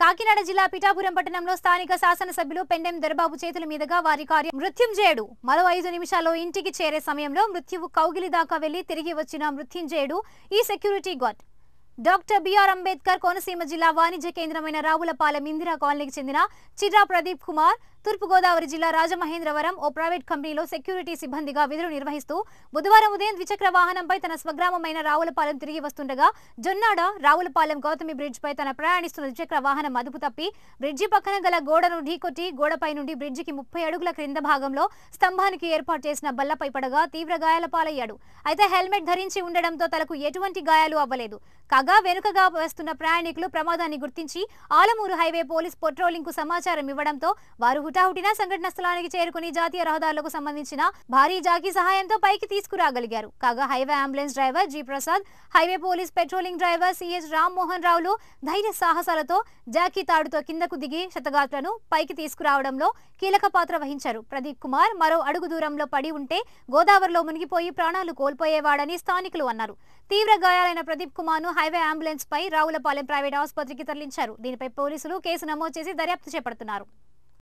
కాకినాడ జిల్లా పిఠాపురం పట్టణంలో స్థానిక శాసనసభ్యులు పెండెం దొరబాబు చేతుల మీదుగా వారి కార్యం మృత్యుంజయుడు మరో ఐదు నిమిషాల్లో ఇంటికి చేరే సమయంలో మృత్యువు కౌగిలి దాకా వెళ్లి తిరిగి వచ్చిన మృత్యుంజయుడు ఈ security guard doctor B R Ambedkar Konaseema జిల్లా వాణిజ్య కేంద్రమైన రావులపాలెం ఇందిరా కాలనీకి చెందిన చిర్రా ప్రదీప్ కుమార్ తూర్పుగోదావరి జిల్లా రాజమహేంద్రవరం ఓ ప్రైవేట్ కంపెనీలో సెక్యూరిటీ సిబ్బందిగా విధులు నిర్వహిస్తూ బుధవారం ఉదయం ద్విచక్ర వాహనంపై తన స్వగ్రామమైన రావులపాలెం తిరిగి వస్తుండగా జొన్నాడ రావులపాలెం గౌతమి పై తన ప్రయాణిస్తున్న ద్విచక్ర వాహనం అదుపు తప్పి బ్రిడ్జి పక్కన గల గోడను ఢీకొట్టి గోడపై నుండి బ్రిడ్జికి ముప్పై అడుగుల క్రింద భాగంలో స్తంభానికి ఏర్పాటు చేసిన బల్లపై పడగా తీవ్ర గాయాల పాలయ్యాడు అయితే హెల్మెట్ ధరించి ఉండడంతో తలకు ఎటువంటి గాయాలు అవ్వలేదు కాగా వెనుకగా వస్తున్న ప్రయాణికులు ప్రమాదాన్ని గుర్తించి ఆలమూరు హైవే పోలీస్ పెట్రోలింగ్ కు సమాచారం ఇవ్వడంతో వారు హుటాహుటిన సంఘటన స్థలానికి చేరుకుని జాతీయ రహదారులకు సంబంధించిన భారీ జాకీ సహాయంతో పైకి తీసుకురాగలిగారు కాగా highway ambulance driver G Prasad highway police patrolling driver C రామ్మోహన్ రావులు ధైర్య సాహసాలతో జాకీ తాడుతో కిందకు దిగి శతగాత్రను పైకి తీసుకురావడంలో కీలక పాత్ర వహించారు ప్రదీప్ కుమార్ మరో అడుగు దూరంలో పడి ఉంటే గోదావరిలో మునిగిపోయి ప్రాణాలు కోల్పోయేవాడని స్థానికులు అన్నారు తీవ్ర గాయాలైన ప్రదీప్ కుమార్ ను హైవే అంబులెన్స్ పై రావులపాలెం ప్రైవేట్ ఆసుపత్రికి తరలించారు దీనిపై పోలీసులు కేసు నమోదు చేసి దర్యాప్తు చేపడుతున్నారు